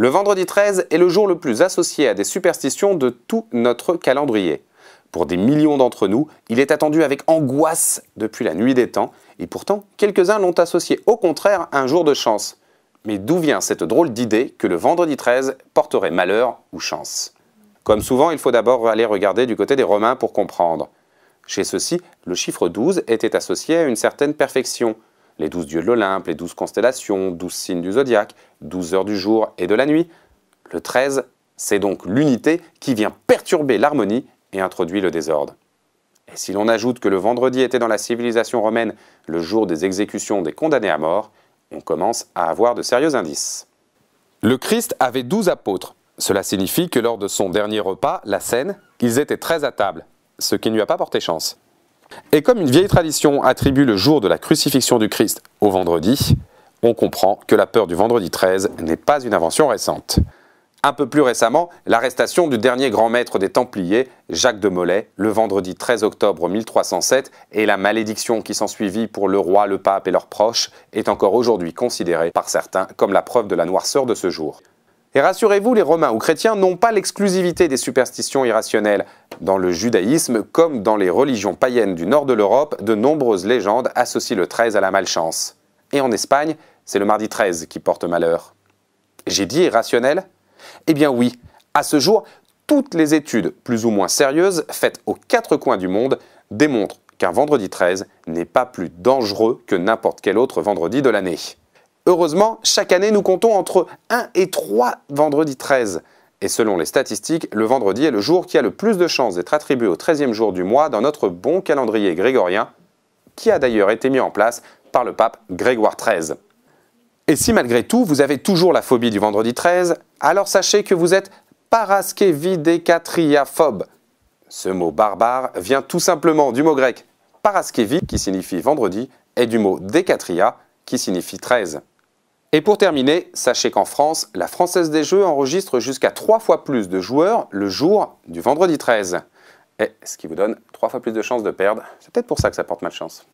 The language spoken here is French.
Le vendredi 13 est le jour le plus associé à des superstitions de tout notre calendrier. Pour des millions d'entre nous, il est attendu avec angoisse depuis la nuit des temps, et pourtant, quelques-uns l'ont associé au contraire à un jour de chance. Mais d'où vient cette drôle d'idée que le vendredi 13 porterait malheur ou chance Comme souvent, il faut d'abord aller regarder du côté des Romains pour comprendre. Chez ceux-ci, le chiffre 12 était associé à une certaine perfection, les douze dieux de l'Olympe, les douze constellations, douze signes du zodiaque, douze heures du jour et de la nuit. Le 13, c'est donc l'unité qui vient perturber l'harmonie et introduit le désordre. Et si l'on ajoute que le vendredi était dans la civilisation romaine le jour des exécutions des condamnés à mort, on commence à avoir de sérieux indices. Le Christ avait douze apôtres. Cela signifie que lors de son dernier repas, la scène, ils étaient treize à table, ce qui ne lui a pas porté chance. Et comme une vieille tradition attribue le jour de la crucifixion du Christ au vendredi, on comprend que la peur du vendredi 13 n'est pas une invention récente. Un peu plus récemment, l'arrestation du dernier grand maître des Templiers, Jacques de Molay, le vendredi 13 octobre 1307, et la malédiction qui s'ensuivit pour le roi, le pape et leurs proches, est encore aujourd'hui considérée par certains comme la preuve de la noirceur de ce jour. Et rassurez-vous, les Romains ou chrétiens n'ont pas l'exclusivité des superstitions irrationnelles. Dans le judaïsme, comme dans les religions païennes du nord de l'Europe, de nombreuses légendes associent le 13 à la malchance. Et en Espagne, c'est le mardi 13 qui porte malheur. J'ai dit irrationnel Eh bien oui, à ce jour, toutes les études plus ou moins sérieuses faites aux quatre coins du monde démontrent qu'un vendredi 13 n'est pas plus dangereux que n'importe quel autre vendredi de l'année. Heureusement, chaque année, nous comptons entre 1 et 3 vendredis 13. Et selon les statistiques, le vendredi est le jour qui a le plus de chances d'être attribué au 13e jour du mois dans notre bon calendrier grégorien, qui a d'ailleurs été mis en place par le pape Grégoire XIII. Et si malgré tout, vous avez toujours la phobie du vendredi 13, alors sachez que vous êtes paraskevidecatriaphobe. Ce mot barbare vient tout simplement du mot grec paraskevi, qui signifie vendredi, et du mot decatria, qui signifie 13. Et pour terminer, sachez qu'en France, la Française des Jeux enregistre jusqu'à 3 fois plus de joueurs le jour du vendredi 13. Et ce qui vous donne 3 fois plus de chances de perdre. C'est peut-être pour ça que ça porte malchance.